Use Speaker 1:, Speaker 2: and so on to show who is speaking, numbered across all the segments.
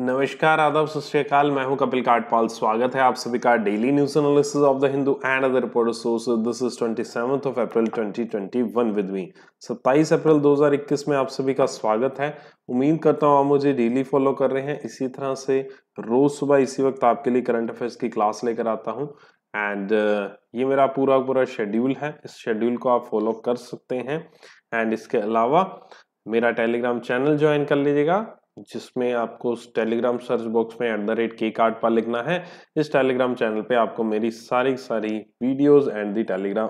Speaker 1: नमस्कार आदाब सत मैं हूं कपिल काटपाल स्वागत है आप सभी का daily news analysis of the Hindu and other report source this is twenty seven of April one with me सत्ताईस अप्रैल इक्कीस में आप सभी का स्वागत है उम्मीद करता हूं आप मुझे डेली फॉलो कर रहे हैं इसी तरह से रोज सुबह इसी वक्त आपके लिए करंट अफेयर्स की क्लास लेकर आता हूँ एंड uh, ये मेरा पूरा पूरा शेड्यूल है इस शेड्यूल को आप फॉलो कर सकते हैं एंड इसके अलावा मेरा टेलीग्राम चैनल ज्वाइन कर लीजिएगा जिसमें आपको उस टेलीग्राम सर्च बॉक्स में एट द रेट के कार्ड पर लिखना है इस टेलीग्राम चैनल पे आपको मेरी सारी सारी videos and the Telegram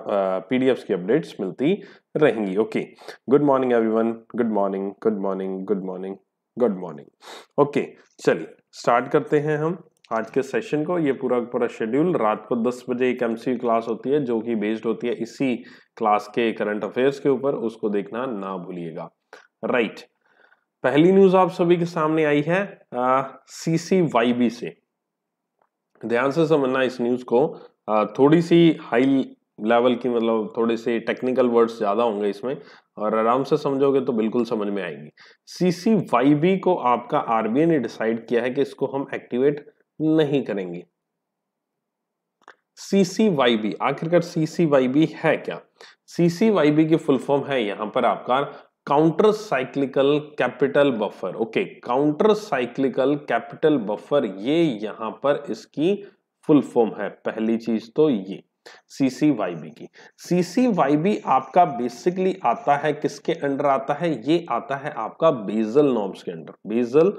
Speaker 1: PDFs की अपडेट्स मिलती रहेंगी okay good morning everyone good morning good morning good morning good morning okay चलिए स्टार्ट करते हैं हम आज के सेशन को ये पूरा पूरा शेड्यूल रात को दस बजे एक एम क्लास होती है जो कि बेस्ड होती है इसी क्लास के करंट अफेयर्स के ऊपर उसको देखना ना भूलिएगा राइट right. पहली न्यूज आप सभी के सामने आई है सी सी वाई बी से ध्यान से समझना इस न्यूज को आ, थोड़ी सी हाई लेवल की मतलब थोड़े से टेक्निकल वर्ड्स ज़्यादा होंगे इसमें और आराम से समझोगे तो बिल्कुल समझ में आएंगी सी सी वाई बी को आपका आरबीआई ने डिसाइड किया है कि इसको हम एक्टिवेट नहीं करेंगे सी सी वाई बी आखिरकार सी सी वाई बी है क्या सी सी वाई बी की फुल फॉर्म है यहां पर आपका counter cyclical capital buffer okay counter cyclical capital buffer ये यहां पर इसकी फुल फॉर्म है पहली चीज तो ये सीसीवाईबी की सीसीवाईबी आपका बेसिकली आता है किसके अंडर आता है ये आता है आपका बेजल नॉर्म्स के अंडर बेजल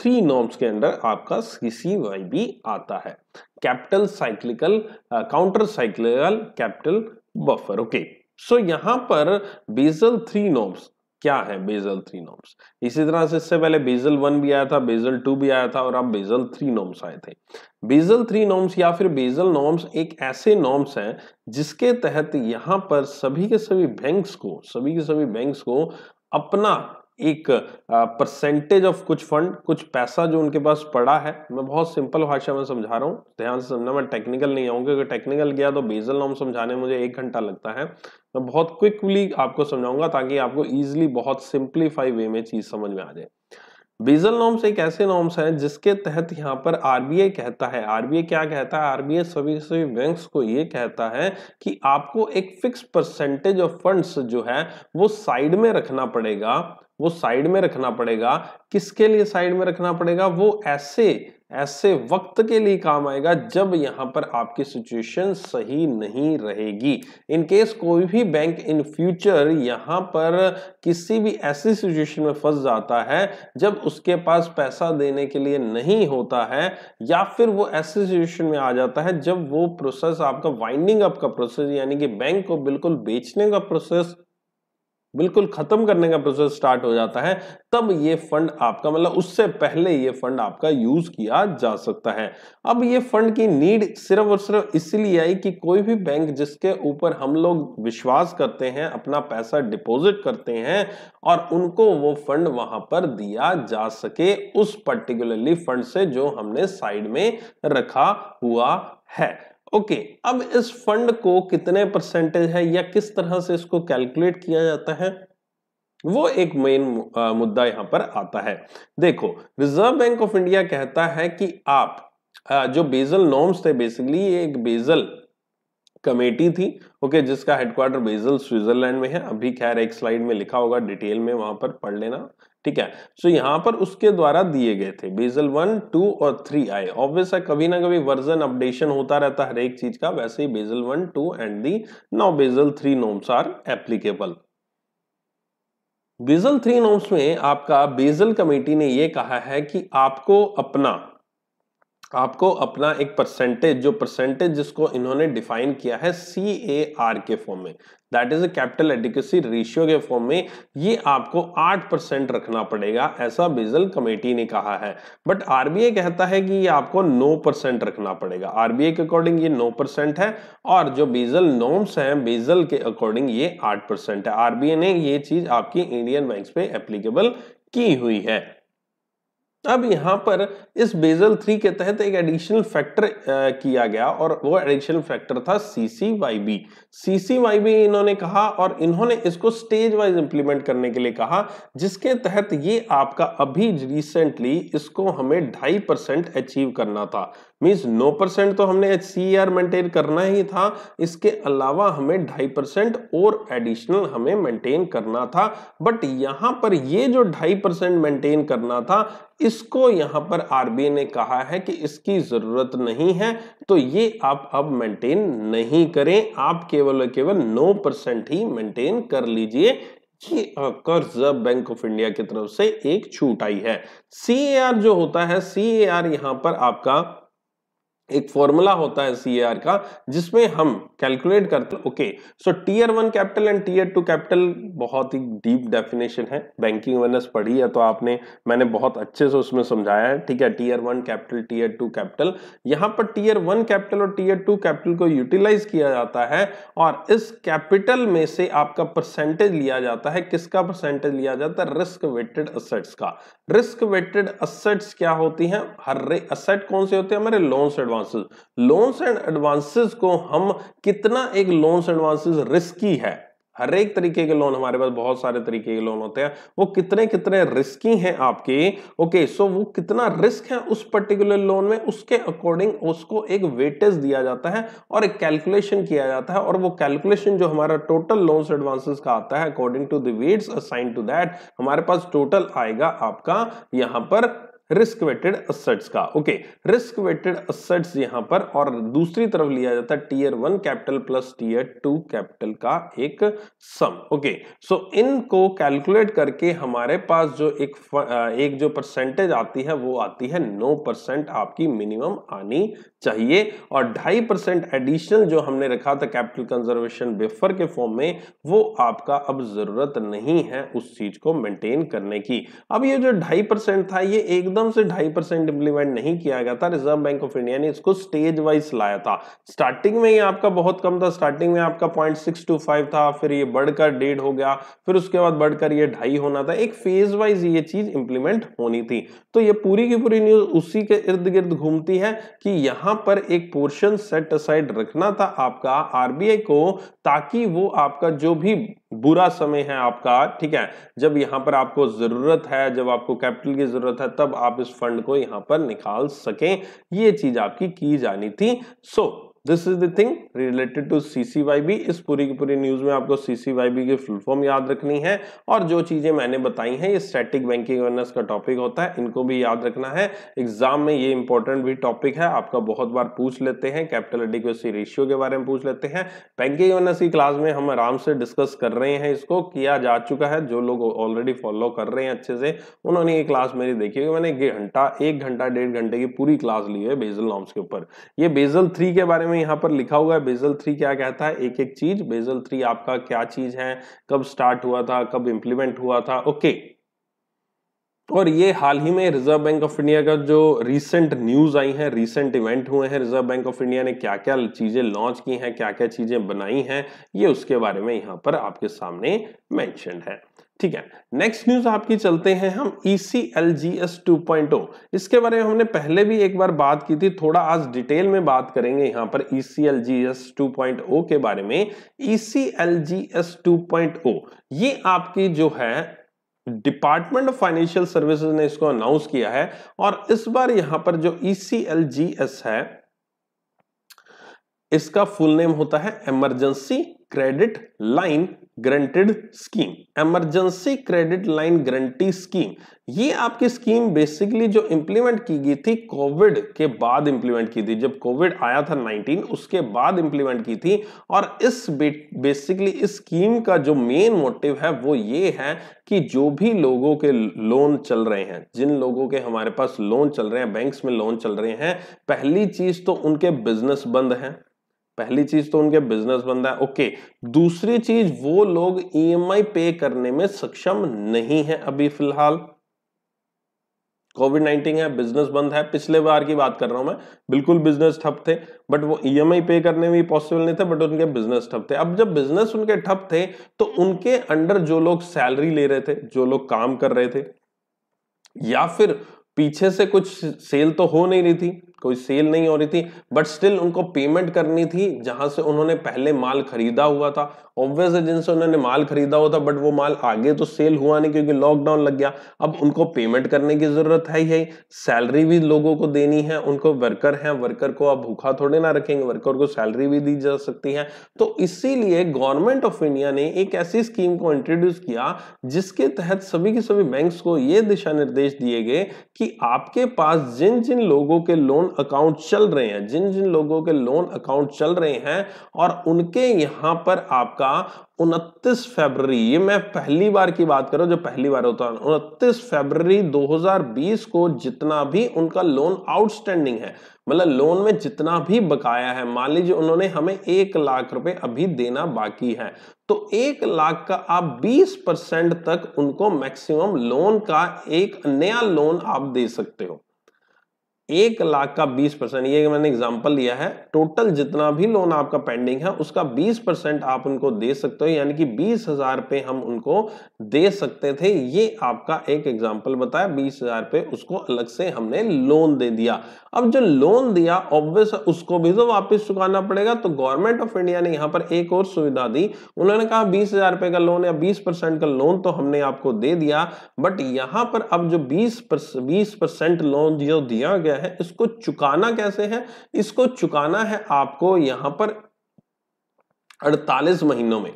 Speaker 1: थ्री नॉर्म्स के अंडर आपका सीसीवाईबी आता है capital cyclical counter cyclical capital buffer okay so यहां पर बेजल थ्री नॉर्म्स क्या है बेजल थ्री नॉम्स इसी तरह से इससे पहले बेजल वन भी आया था बेजल टू भी आया था और अब बेजल थ्री नॉम्स आए थे बेजल थ्री नॉम्स या फिर बेजल नॉम्स एक ऐसे नॉम्स हैं जिसके तहत यहाँ पर सभी के सभी बैंक्स को सभी के सभी बैंक्स को अपना एक परसेंटेज ऑफ कुछ फंड कुछ पैसा जो उनके पास पड़ा है मैं बहुत सिंपल भाषा में समझा रहा हूँ ध्यान से समझना मैं टेक्निकल नहीं आऊँगा क्योंकि टेक्निकल गया तो बेजल नॉम समझाने में मुझे एक घंटा लगता है मैं बहुत क्विकली आपको समझाऊंगा ताकि आपको ईजिली बहुत सिंप्लीफाई वे में चीज़ समझ में आ जाए बेजल नॉम्स एक ऐसे नॉम्स हैं जिसके तहत यहाँ पर आरबीआई कहता है आरबीआई क्या कहता है आरबीआई सभी सभी बैंक्स को ये कहता है कि आपको एक फिक्स परसेंटेज ऑफ फंड्स जो है वो साइड में रखना पड़ेगा वो साइड में रखना पड़ेगा किसके लिए साइड में रखना पड़ेगा वो ऐसे ऐसे वक्त के लिए काम आएगा जब यहाँ पर आपकी सिचुएशन सही नहीं रहेगी इन केस कोई भी बैंक इन फ्यूचर यहाँ पर किसी भी ऐसी सिचुएशन में फंस जाता है जब उसके पास पैसा देने के लिए नहीं होता है या फिर वो ऐसी सिचुएशन में आ जाता है जब वो प्रोसेस आपका वाइंडिंग अप का प्रोसेस यानी कि बैंक को बिल्कुल बेचने का प्रोसेस बिल्कुल खत्म करने का प्रोसेस स्टार्ट हो जाता है तब ये फंड आपका मतलब उससे पहले ये फंड आपका यूज किया जा सकता है अब ये फंड की नीड सिर्फ और सिर्फ इसलिए आई कि कोई भी बैंक जिसके ऊपर हम लोग विश्वास करते हैं अपना पैसा डिपॉजिट करते हैं और उनको वो फंड वहां पर दिया जा सके उस पर्टिकुलरली फंड से जो हमने साइड में रखा हुआ है ओके okay, अब इस फंड को कितने परसेंटेज है या किस तरह से इसको कैलकुलेट किया जाता है वो एक मेन मुद्दा यहां पर आता है देखो रिजर्व बैंक ऑफ इंडिया कहता है कि आप जो बेजल नॉर्म्स थे बेसिकली ये एक बेजल कमेटी थी ओके जिसका हेडक्वार्टर बेजल स्विट्जरलैंड में है अभी खैर एक स्लाइड में लिखा होगा डिटेल में वहां पर पढ़ लेना ठीक है सो so, यहाँ पर उसके द्वारा दिए गए थे बेजल वन टू और थ्री आए ऑब्वियस है कभी ना कभी वर्जन अपडेशन होता रहता है हर एक चीज का वैसे ही Basel one two and the now Basel three norms are applicable Basel three norms में आपका बेजल कमेटी ने यह कहा है कि आपको अपना आपको अपना एक परसेंटेज जो परसेंटेज जिसको इन्होंने डिफाइन किया है सी ए आर के फॉर्म में that is capital adequacy ratio के फॉर्म में ये आपको आठ परसेंट रखना पड़ेगा ऐसा बिजल कमेटी ने कहा है बट आरबीआई कहता है कि ये आपको नौ परसेंट रखना पड़ेगा आरबीआई के अकॉर्डिंग ये नौ परसेंट है और जो बीजल नॉर्म्स हैं बीजल के अकॉर्डिंग ये आठ परसेंट है आरबीआई ने ये चीज आपकी इंडियन बैंक पे एप्लीकेबल की हुई है अब यहाँ पर इस बेजल थ्री के तहत एक एडिशनल फैक्टर किया गया और वो एडिशनल फैक्टर था सीसीवाईबी सीसीवाईबी इन्होंने कहा और इन्होंने इसको स्टेज वाइज इंप्लीमेंट करने के लिए कहा जिसके तहत ये आपका अभी रिसेंटली इसको हमें ढाई परसेंट अचीव करना था मीन्स नौ परसेंट तो हमने एच सी आर मेंटेन करना ही था इसके अलावा हमें ढाई परसेंट और एडिशनल हमें मेंटेन करना था बट यहाँ पर ये जो ढाई परसेंट मेंटेन करना था इसको यहाँ पर आरबीआई ने कहा है कि इसकी ज़रूरत नहीं है तो ये आप अब मेंटेन नहीं करें आप केवल और केवल नौ परसेंट ही मेंटेन कर लीजिए आपका रिजर्व बैंक ऑफ इंडिया की तरफ से एक छूट आई है सी जो होता है सी यहां पर आपका एक फॉर्मूला होता है सी का जिसमें हम कैलकुलेट करते हैं okay so tier one capital and tier two capital बहुत ही डीप डेफिनेशन है बैंकिंग अवेयरनेस पढ़ी है तो आपने मैंने बहुत अच्छे से उसमें समझाया है ठीक है tier one capital tier two capital यहाँ पर टीयर वन कैपिटल और टीयर टू कैपिटल को यूटिलाइज किया जाता है और इस कैपिटल में से आपका परसेंटेज लिया जाता है किसका परसेंटेज लिया जाता है रिस्क वेटेड असेट्स का रिस्क वेटेड असेट्स क्या होती हैं हर असेट कौन से होते हैं हमारे loans advances loans and advances को हम कितना एक लोन्स एडवांसेस रिस्की है हर एक तरीके के लोन हमारे पास बहुत सारे तरीके के लोन होते हैं वो कितने कितने रिस्की हैं आपके ओके okay, सो so वो कितना रिस्क है उस पर्टिकुलर लोन में उसके अकॉर्डिंग उसको एक वेटेज दिया जाता है और एक कैलकुलेशन किया जाता है और वो कैलकुलेशन जो हमारा टोटल लोन एडवांसेस का आता है according to the weights assign to that हमारे पास टोटल आएगा आपका यहाँ पर रिस्क वेटेड असेट्स का ओके रिस्क वेटेड असेट्स यहां पर और दूसरी तरफ लिया जाता है tier one capital plus tier two capital का एक सम ओके सो इनको कैलकुलेट करके हमारे पास जो एक एक जो परसेंटेज आती है वो आती है नो परसेंट आपकी मिनिमम आनी चाहिए और ढाई परसेंट एडिशनल जो हमने रखा था कैपिटल कंजर्वेशन बेफर के फॉर्म में वो आपका अब जरूरत नहीं है उस चीज को मेंटेन करने की अब ये जो ढाई परसेंट था ये एक एकदम से ढाई परसेंट इंप्लीमेंट नहीं किया गया था रिजर्व बैंक ऑफ इंडिया ने इसको स्टेज वाइज लाया था स्टार्टिंग में ये आपका बहुत कम था स्टार्टिंग में आपका पॉइंट सिक्स टू फाइव था फिर ये बढ़कर डेढ़ हो गया फिर उसके बाद बढ़कर ये ढाई होना था एक फेज वाइज ये चीज इंप्लीमेंट होनी थी तो ये पूरी की पूरी न्यूज उसी के इर्द गिर्द घूमती है कि यहां पर एक पोर्शन सेट असाइड रखना था आपका आरबीआई को ताकि वो आपका जो भी बुरा समय है आपका ठीक है जब यहां पर आपको जरूरत है जब आपको कैपिटल की जरूरत है तब आप इस फंड को यहां पर निकाल सकें ये चीज आपकी की जानी थी so so, this is the thing related to CCYB इस पूरी की पूरी न्यूज में आपको सीसीवाईबी की फुल फॉर्म याद रखनी है और जो चीजें मैंने बताई हैं ये स्टैटिक बैंकिंग अवेयरनेस का टॉपिक होता है इनको भी याद रखना है एग्जाम में ये इंपॉर्टेंट भी टॉपिक है आपका बहुत बार पूछ लेते हैं कैपिटल एडिक्वेसी रेशियो के बारे में पूछ लेते हैं बैंकिंग अवेयरनेस की क्लास में हम आराम से डिस्कस कर रहे हैं इसको किया जा चुका है जो लोग ऑलरेडी फॉलो कर रहे हैं अच्छे से उन्होंने ये क्लास मेरी देखी मैंने घंटा एक घंटा डेढ़ घंटे की पूरी क्लास ली है बेजल नॉम्स के ऊपर ये बेजल थ्री के बारे में में यहाँ पर लिखा हुआ है बेजल थ्री क्या कहता है एक एक चीज बेजल थ्री आपका क्या चीज है कब स्टार्ट हुआ था कब इंप्लीमेंट हुआ था ओके और ये हाल ही में रिजर्व बैंक ऑफ इंडिया का जो रीसेंट न्यूज आई है रीसेंट इवेंट हुए हैं रिजर्व बैंक ऑफ इंडिया ने क्या क्या चीजें लॉन्च की हैं क्या क्या चीजें बनाई हैं ये उसके बारे में यहाँ पर आपके सामने मेंशन है ठीक है नेक्स्ट न्यूज आपकी चलते हैं हम ECLGS 2.0 G S two point O इसके बारे में हमने पहले भी एक बार बात की थी थोड़ा आज डिटेल में बात करेंगे यहां पर E C L G S two point O के बारे में ECLGS 2.0 G S two point O ये आपकी जो है डिपार्टमेंट ऑफ फाइनेंशियल सर्विसेज ने इसको अनाउंस किया है और इस बार यहां पर जो ई सी एल जी एस है इसका फुल नेम होता है emergency credit line guaranteed scheme emergency credit line guarantee scheme ये आपकी स्कीम बेसिकली जो इंप्लीमेंट की गई थी कोविड के बाद इंप्लीमेंट की थी जब कोविड आया था 19 उसके बाद इंप्लीमेंट की थी और इस बेसिकली इस स्कीम का जो मेन मोटिव है वो ये है कि जो भी लोगों के लोन चल रहे हैं जिन लोगों के हमारे पास लोन चल रहे हैं बैंक्स में लोन चल रहे हैं पहली चीज तो उनके बिजनेस बंद हैं पहली चीज तो उनके बिजनेस बंद है ओके दूसरी चीज वो लोग ईएमआई e पे करने में सक्षम नहीं है अभी फिलहाल कोविड नाइनटीन है बिजनेस बंद है पिछले बार की बात कर रहा हूं मैं बिल्कुल बिजनेस ठप थे बट वो ईएमआई e पे करने में पॉसिबल नहीं थे बट उनके बिजनेस ठप थे अब जब बिजनेस उनके ठप थे तो उनके अंडर जो लोग सैलरी ले रहे थे जो लोग काम कर रहे थे या फिर पीछे से कुछ सेल तो हो नहीं रही थी कोई सेल नहीं हो रही थी बट स्टिल उनको पेमेंट करनी थी जहां से उन्होंने पहले माल खरीदा हुआ था ऑब्वियस है जिनसे उन्होंने माल खरीदा हुआ था बट वो माल आगे तो सेल हुआ नहीं क्योंकि लॉकडाउन लग गया अब उनको पेमेंट करने की जरूरत है ही सैलरी भी लोगों को देनी है उनको वर्कर है वर्कर को आप भूखा थोड़े ना रखेंगे वर्कर को सैलरी भी दी जा सकती है तो इसीलिए गवर्नमेंट ऑफ इंडिया ने एक ऐसी स्कीम को इंट्रोड्यूस किया जिसके तहत सभी के सभी बैंक को ये दिशा निर्देश दिए गए कि आपके पास जिन जिन लोगों के लोन अकाउंट चल रहे हैं जिन जिन लोगों के लोन अकाउंट चल रहे हैं और उनके यहां पर आपका 29 फरवरी ये मैं पहली बार की बात करूं जो पहली बार होता है उनतीस फरवरी 2020 को जितना भी उनका लोन आउटस्टैंडिंग है मतलब लोन में जितना भी बकाया है मान लीजिए उन्होंने हमें एक लाख रुपए अभी देना बाकी है तो एक लाख का आप 20 परसेंट तक उनको मैक्सिमम लोन का एक नया लोन आप दे सकते हो एक लाख का बीस परसेंट ये मैंने एग्जांपल लिया है टोटल जितना भी लोन आपका पेंडिंग है उसका बीस परसेंट आप उनको दे सकते हो यानी कि बीस हजार पे हम उनको दे सकते थे ये आपका एक एग्जांपल बताया बीस हजार पे उसको अलग से हमने लोन दे दिया अब जो लोन दिया ऑब्वियस उसको भी तो वापस चुकाना पड़ेगा तो गवर्नमेंट ऑफ इंडिया ने यहाँ पर एक और सुविधा दी उन्होंने कहा बीस हजार रुपए का लोन या बीस परसेंट का लोन तो हमने आपको दे दिया बट यहाँ पर अब जो बीस बीस परसेंट लोन जो दिया गया है इसको चुकाना कैसे है इसको चुकाना है आपको यहाँ पर अड़तालीस महीनों में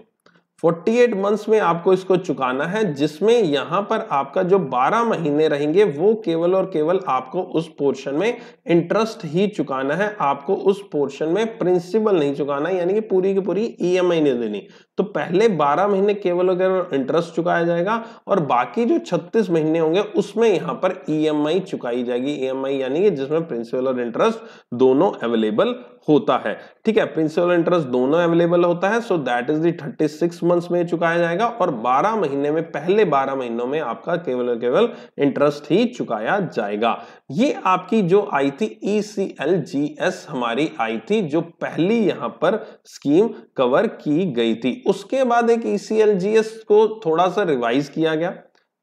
Speaker 1: 48 मंथ्स में आपको इसको चुकाना है जिसमें यहां पर आपका जो 12 महीने रहेंगे वो केवल और केवल आपको उस पोर्शन में इंटरेस्ट ही चुकाना है आपको उस पोर्शन में प्रिंसिपल नहीं चुकाना यानी कि पूरी की पूरी ईएमआई e नहीं देनी तो पहले 12 महीने केवल और केवल इंटरेस्ट चुकाया जाएगा और बाकी जो 36 महीने होंगे उसमें यहाँ पर ई e चुकाई जाएगी ई e यानी कि जिसमें प्रिंसिपल और इंटरेस्ट दोनों अवेलेबल होता है ठीक है प्रिंसिपल इंटरेस्ट दोनों अवेलेबल होता है so that is thirty six months में चुकाया जाएगा और 12 महीने में पहले 12 महीनों में आपका केवल और केवल इंटरेस्ट ही चुकाया जाएगा ये आपकी जो आई थी ई सी एल जी एस हमारी आई थी जो पहली यहां पर स्कीम कवर की गई थी उसके बाद एक ई सी एल जी एस को थोड़ा सा रिवाइज किया गया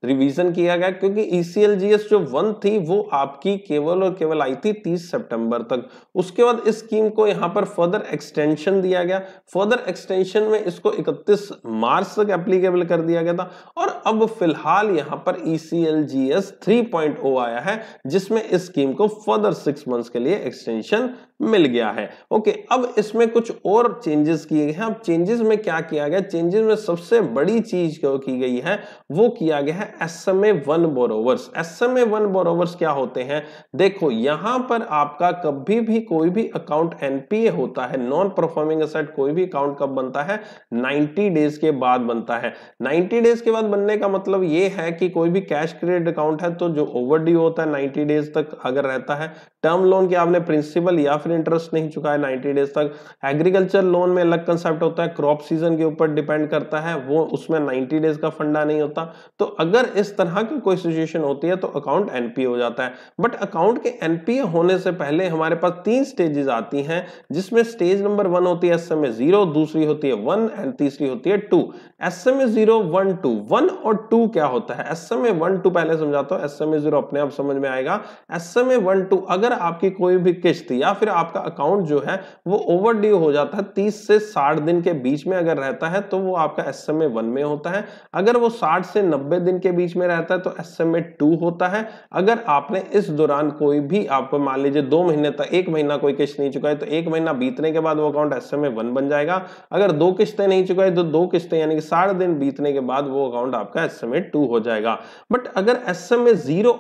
Speaker 1: रिवीजन किया गया क्योंकि ईसीएलजीएस e जो वन थी वो आपकी केवल और केवल आई थी 30 सितंबर तक उसके बाद इस स्कीम को यहां पर फर्दर एक्सटेंशन दिया गया फर्दर एक्सटेंशन में इसको 31 मार्च तक एप्लीकेबल कर दिया गया था और अब फिलहाल यहां पर E C L G S three point O आया है जिसमें इस स्कीम को फर्दर सिक्स मंथ्स के लिए एक्सटेंशन मिल गया है ओके अब इसमें कुछ और चेंजेस किए गए हैं अब चेंजेस में क्या किया गया चेंजेस में सबसे बड़ी चीज जो की गई है वो किया गया है S M A one borrowers S M A one borrowers क्या होते हैं देखो यहां पर आपका कभी भी कोई भी अकाउंट एनपीए होता है नॉन परफॉर्मिंग असेट कोई भी अकाउंट कब बनता है 90 डेज के बाद बनता है 90 डेज के बाद बनने का मतलब ये है कि कोई भी कैश क्रेडिट अकाउंट है तो जो ओवरड्यू होता है 90 डेज तक अगर रहता है टर्म लोन के आपने प्रिंसिपल या फिर इंटरेस्ट नहीं चुका है 90 डेज तक एग्रीकल्चर लोन में अलग कंसेप्ट होता है क्रॉप सीजन के ऊपर डिपेंड करता है वो उसमें नाइन्टी डेज का फंडा नहीं होता तो अगर इस तरह की कोई सिचुएशन होती है तो अकाउंट एनपीए हो जाता है बट अकाउंट के एनपीए होने से पहले हमारे पास तीन तीन स्टेजेस आती हैं जिसमें स्टेज नंबर वन होती है एस जीरो दूसरी होती है वन एंड तीसरी होती है two S M A zero one two one और टू क्या होता है S M A one two पहले समझाता हूं एस एम ए जीरो अपने आप समझ में आएगा S M A one two अगर आपकी कोई भी किश्त या फिर आपका अकाउंट जो है वो ओवर ड्यू हो जाता है तीस से साठ दिन के बीच में अगर रहता है तो वो आपका एस एम ए वन में होता है अगर वो साठ से नब्बे दिन के बीच में रहता है तो एस एम ए टू होता है अगर आपने इस दौरान कोई भी आप मान लीजिए दो महीने तक एक महीने महीना कोई किस्त नहीं चुकाए तो एक महीना बीतने के बाद वो अकाउंट एस एम वन बन जाएगा अगर दो किस्तें नहीं चुकाए तो दो किस्तें यानी कि साठ दिन बीतने के बाद वो अकाउंट आपका एस एम हो जाएगा बट अगर एस एम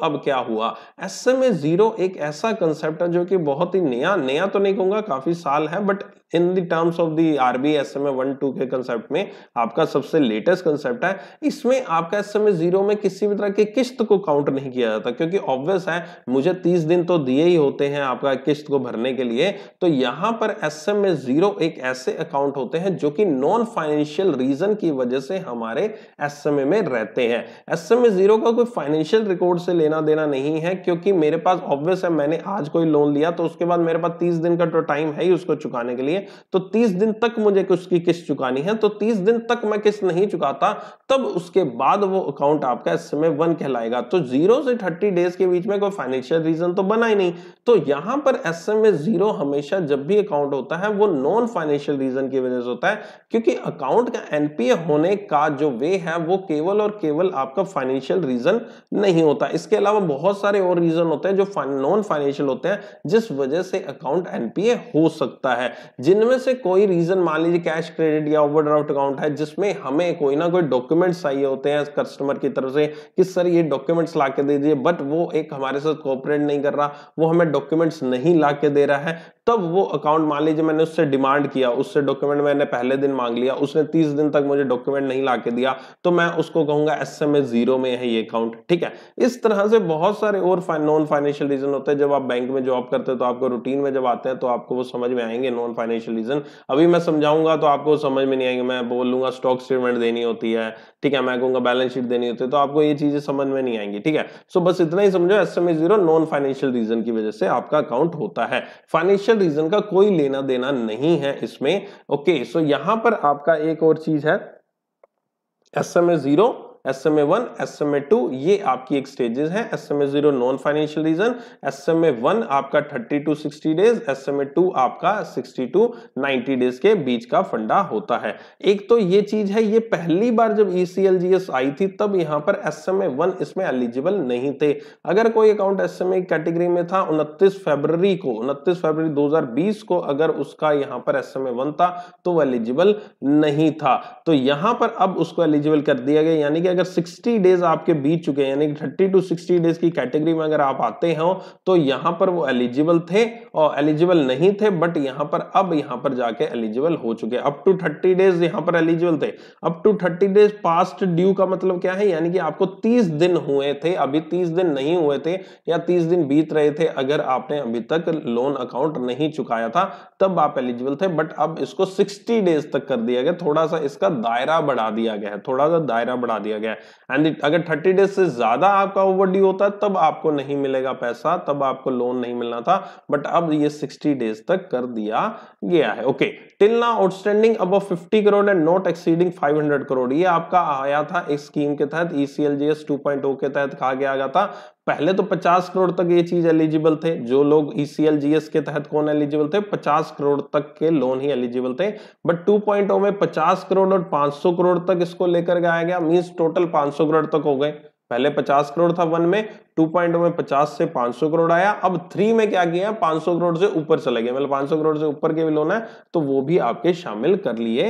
Speaker 1: अब क्या हुआ एस एम एक ऐसा कंसेप्ट है जो कि बहुत ही नया नया तो नहीं कहूंगा काफी साल है but in the terms of the RB S M A one two के कंसेप्ट में आपका सबसे लेटेस्ट कंसेप्ट है इसमें आपका एस एम ए जीरो में किसी भी तरह की किस्त को काउंट नहीं किया जाता क्योंकि ऑब्वियस है मुझे तीस दिन तो दिए ही होते हैं आपका किस्त को भरने के लिए तो यहाँ पर एस एम ए जीरो एक ऐसे अकाउंट होते हैं जो कि नॉन फाइनेंशियल रीजन की वजह से हमारे एस एम ए में रहते हैं एस एम ए जीरो का कोई फाइनेंशियल रिकॉर्ड से लेना देना नहीं है क्योंकि मेरे पास ऑब्वियस है मैंने आज कोई लोन लिया तो उसके बाद मेरे पास तीस दिन का तो टाइम है ही उसको चुकाने के लिए चाहिए तो 30 दिन तक मुझे उसकी किस्त चुकानी है तो 30 दिन तक मैं किस्त नहीं चुकाता तब उसके बाद वो अकाउंट आपका इस समय वन कहलाएगा तो जीरो से थर्टी डेज के बीच में कोई फाइनेंशियल रीजन तो बना ही नहीं तो यहां पर एस एम जीरो हमेशा जब भी अकाउंट होता है वो नॉन फाइनेंशियल रीजन की वजह से होता है क्योंकि अकाउंट का एनपीए होने का जो वे है वो केवल और केवल आपका फाइनेंशियल रीजन नहीं होता इसके अलावा बहुत सारे और रीजन होते हैं जो नॉन फाइनेंशियल होते हैं जिस वजह से अकाउंट एनपीए हो सकता है जिनमें से कोई रीजन मान लीजिए कैश क्रेडिट या ओवरड्राफ्ट अकाउंट है जिसमें हमें कोई ना कोई डॉक्यूमेंट्स चाहिए होते हैं कस्टमर की तरफ से कि सर ये डॉक्यूमेंट्स ला के दीजिए बट वो एक हमारे साथ कोऑपरेट नहीं कर रहा वो हमें डॉक्यूमेंट्स नहीं ला के दे रहा है तब वो अकाउंट मान लीजिए मैंने उससे डिमांड किया उससे डॉक्यूमेंट मैंने पहले दिन मांग लिया उसने तीस दिन तक मुझे डॉक्यूमेंट नहीं ला के दिया तो मैं उसको कहूंगा एस एम जीरो में है ये अकाउंट ठीक है इस तरह से बहुत सारे और नॉन फाइनेंशियल रीजन होते हैं जब आप बैंक में जॉब करते हैं तो आपको रूटीन में जब आते हैं तो आपको वो समझ में आएंगे नॉन फाइनेंशियल रीजन अभी मैं समझाऊंगा तो आपको समझ में नहीं आएंगे मैं बोलूंगा स्टॉक स्टेटमेंट देनी होती है ठीक है मैं कहूंगा बैलेंस शीट देनी होती है तो आपको ये चीजें समझ में नहीं आएंगी ठीक है सो बस इतना ही समझो S zero non financial reason की वजह से आपका अकाउंट होता है फाइनेंशियल पॉलिटिकल रीजन का कोई लेना देना नहीं है इसमें ओके सो यहां पर आपका एक और चीज है S M A zero S M A one S M A two ये आपकी एक स्टेजेस हैं S M A zero non financial reason S M A one आपका thirty to sixty days S M A two आपका sixty to ninety days के बीच का फंडा होता है एक तो ये चीज है ये पहली बार जब ई C L G S I थी तब यहाँ पर एस एम ए वन इसमें एलिजिबल नहीं थे अगर कोई account S M A category में था उनतीस फेबर को उनतीस फेबर दो हजार बीस को अगर उसका यहाँ पर एस एम ए वन था तो वो एलिजिबल नहीं था तो यहाँ पर अब उसको एलिजिबल कर दिया गया यानी कि अगर 60 डेज आपके बीत चुके हैं यानी थर्टी टू सिक्सटी डेज की कैटेगरी में अगर आप आते हो तो यहां पर वो एलिजिबल थे और एलिजिबल नहीं थे बट यहां पर अब यहां पर जाके एलिजिबल हो चुके अप टू थर्टी डेज यहां पर एलिजिबल थे up to thirty days past due का मतलब क्या है यानी कि आपको तीस दिन हुए थे अभी तीस दिन नहीं हुए थे या तीस दिन बीत रहे थे अगर आपने अभी तक लोन अकाउंट नहीं चुकाया था तब आप एलिजिबल थे बट अब इसको सिक्सटी डेज तक कर दिया गया थोड़ा सा इसका दायरा बढ़ा दिया गया है थोड़ा सा दायरा बढ़ा दिया गया गया एंड अगर थर्टी डेज से ज्यादा आपका ओवर होता है तब आपको नहीं मिलेगा पैसा तब आपको लोन नहीं मिलना था बट अब ये सिक्सटी डेज तक कर दिया गया है ओके टिल ना आउटस्टैंडिंग अब fifty crore and not exceeding five hundred crore ये आपका आया था इस स्कीम के तहत ईसीएलजीएस टू पॉइंट के तहत कहा गया था पहले तो 50 करोड़ तक ये चीज एलिजिबल थे जो लोग ईसीएल e जीएस के तहत कौन एलिजिबल थे 50 करोड़ तक के लोन ही एलिजिबल थे बट टू पॉइंट में 50 करोड़ और 500 करोड़ तक इसको लेकर गया गया मींस टोटल 500 करोड़ तक हो गए पहले 50 करोड़ था वन में टू पॉइंट oh में 50 से 500 करोड़ आया अब थ्री में क्या किया 500 करोड़ से ऊपर चले गए मतलब 500 करोड़ से ऊपर के भी लोन है तो वो भी आपके शामिल कर लिए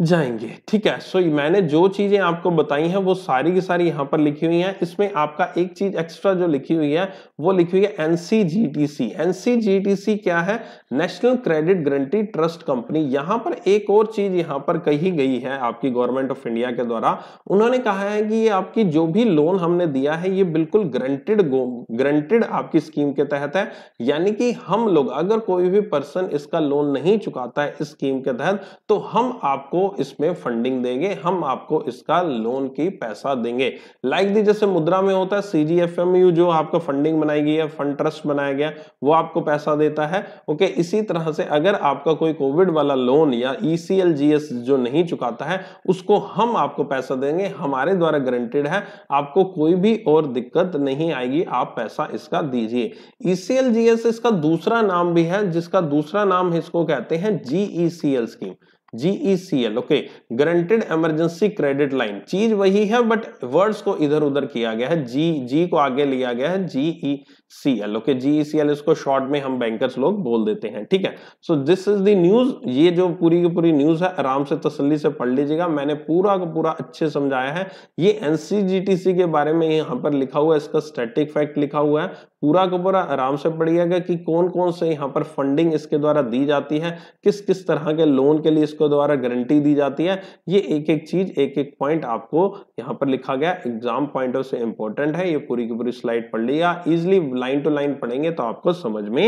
Speaker 1: जाएंगे ठीक है सो so, मैंने जो चीजें आपको बताई हैं वो सारी की सारी यहाँ पर लिखी हुई हैं इसमें आपका एक चीज एक्स्ट्रा जो लिखी हुई है वो लिखी हुई है एनसीजीटीसी एनसीजीटीसी क्या है national credit guarantee trust company यहाँ पर एक और चीज यहाँ पर कही गई है आपकी गवर्नमेंट ऑफ इंडिया के द्वारा उन्होंने कहा है कि ये आपकी जो भी लोन हमने दिया है ये बिल्कुल ग्रंटेड ग्रंटेड आपकी स्कीम के तहत है यानी कि हम लोग अगर कोई भी पर्सन इसका लोन नहीं चुकाता है इस स्कीम के तहत तो हम आपको इसमें फंडिंग देंगे हम आपको इसका लोन की पैसा देंगे लाइक दी जैसे मुद्रा में होता है सीजीएफएमयू जो आपका फंडिंग बनाई गई है फंड ट्रस्ट बनाया गया वो आपको पैसा देता है ओके इसी तरह से अगर आपका कोई कोविड वाला लोन या ईसीएल e जीएस जो नहीं चुकाता है उसको हम आपको पैसा देंगे हमारे द्वारा गारंटेड है आपको कोई भी और दिक्कत नहीं आएगी आप पैसा इसका दीजिए ईसीएल e जीएस इसका दूसरा नाम भी है जिसका दूसरा नाम इसको कहते हैं GECL scheme e GECL okay guaranteed emergency credit line चीज वही है बट वर्ड्स को इधर उधर किया गया है जी जी को आगे लिया गया है GE C L okay L इसको शॉर्ट में हम बैंकर्स लोग बोल देते हैं ठीक है so this is the news ये जो पूरी की पूरी न्यूज है आराम से तसल्ली से पढ़ लीजिएगा मैंने पूरा का पूरा अच्छे समझाया है ये एनसीजीटीसी के बारे में यहां पर लिखा हुआ है इसका स्टेटिक फैक्ट लिखा हुआ है पूरा का पूरा आराम से पढ़िएगा कि कौन कौन से यहाँ पर फंडिंग इसके द्वारा दी जाती है किस किस तरह के लोन के लिए इसके द्वारा गारंटी दी जाती है ये एक एक चीज एक एक पॉइंट आपको यहाँ पर लिखा गया एग्जाम पॉइंट ऑफ से इंपॉर्टेंट है ये पूरी की पूरी स्लाइड पढ़ लिया इजिली लाइन टू लाइन पढ़ेंगे तो आपको समझ में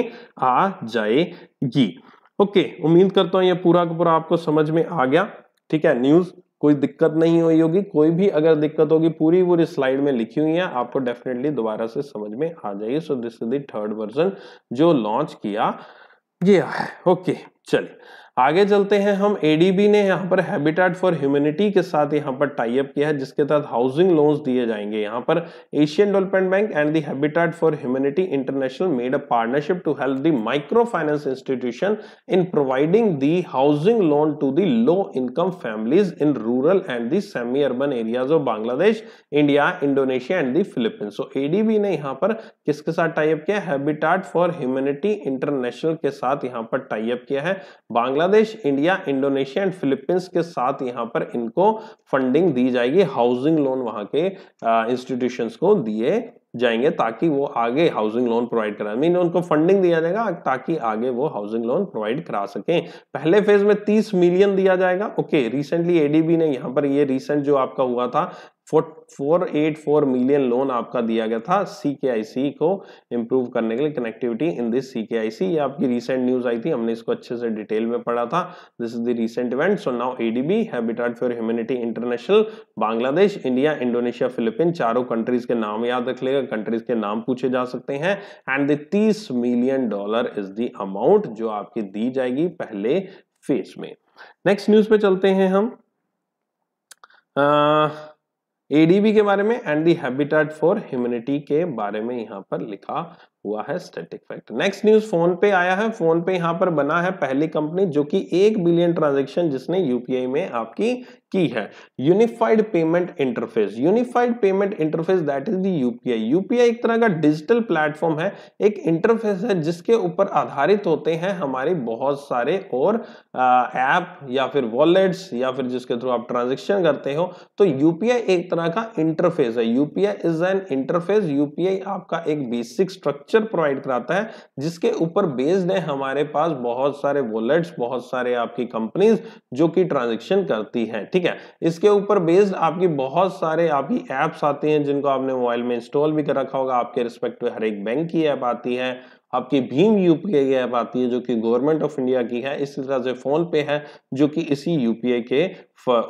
Speaker 1: आ जाएगी ओके उम्मीद करता हूँ ये पूरा का पूरा आपको समझ में आ गया ठीक है न्यूज कोई दिक्कत नहीं हुई होगी कोई भी अगर दिक्कत होगी पूरी पूरी स्लाइड में लिखी हुई है आपको डेफिनेटली दोबारा से समझ में आ जाएगी so this is third version जो लॉन्च किया गया है ओके चलिए आगे चलते हैं हम एडीबी ने यहाँ पर हैबिटेट फॉर ह्यूमैनिटी के साथ यहाँ पर टाई अप किया है जिसके तहत हाउसिंग लोन्स दिए जाएंगे यहाँ पर Asian development bank and the habitat for humanity international made a partnership to help the micro finance institution in providing the housing loan to the low income families in rural and the semi urban areas of Bangladesh India Indonesia and the Philippines so ADB ने यहाँ पर किसके साथ tie up किया habitat for humanity international के साथ यहाँ पर टाई अप किया है Bangladesh Bangladesh India Indonesia and Philippines के साथ यहाँ पर इनको फंडिंग दी जाएगी हाउसिंग लोन वहाँ के इंस्टीट्यूशन को दिए जाएंगे ताकि वो आगे हाउसिंग लोन प्रोवाइड करा मीन उनको फंडिंग दिया जाएगा ताकि आगे वो हाउसिंग लोन प्रोवाइड करा सकें पहले फेज में 30 मिलियन दिया जाएगा ओके रिसेंटली एडीबी ने यहां पर ये रिसेंट जो आपका हुआ था four eight four million loan आपका दिया गया था सी को इम्प्रूव करने के लिए कनेक्टिविटी इन दिस सी ये आपकी रिसेंट न्यूज आई थी हमने इसको अच्छे से डिटेल में पढ़ा था this is the recent event so now ADB habitat for humanity international Bangladesh India Indonesia Philippine चारों कंट्रीज के नाम याद रख लेगा कंट्रीज के नाम पूछे जा सकते हैं एंड द तीस million dollar is the amount जो आपकी दी जाएगी पहले फेज में नेक्स्ट न्यूज पे चलते हैं हम uh, एडीबी के बारे में and the habitat for humanity के बारे में यहाँ पर लिखा हुआ है static fact next news PhonePe आया है फोन पे यहाँ पर बना है पहली कंपनी जो कि एक बिलियन ट्रांजेक्शन जिसने यूपीआई में आपकी की है unified payment interface unified payment interface that is the UPI UPI एक तरह का डिजिटल प्लेटफॉर्म है एक इंटरफेस है जिसके ऊपर आधारित होते हैं हमारे बहुत सारे और ऐप या फिर वॉलेट्स या फिर जिसके थ्रू आप ट्रांजेक्शन करते हो तो यूपीआई एक तरह का इंटरफेस है UPI is an interface UPI आपका एक बेसिक स्ट्रक्चर स्ट्रक्चर प्रोवाइड कराता है जिसके ऊपर बेस्ड है हमारे पास बहुत सारे वॉलेट्स बहुत सारे आपकी कंपनीज जो कि ट्रांजेक्शन करती है ठीक है इसके ऊपर बेस्ड आपकी बहुत सारे आपकी एप्स आते हैं जिनको आपने मोबाइल में इंस्टॉल भी कर रखा होगा आपके रिस्पेक्ट हर एक बैंक की ऐप आती है आपकी भीम यूपीआई ऐप आती है जो कि गवर्नमेंट ऑफ इंडिया की है इसी तरह से फोन पे है जो कि इसी यूपीआई के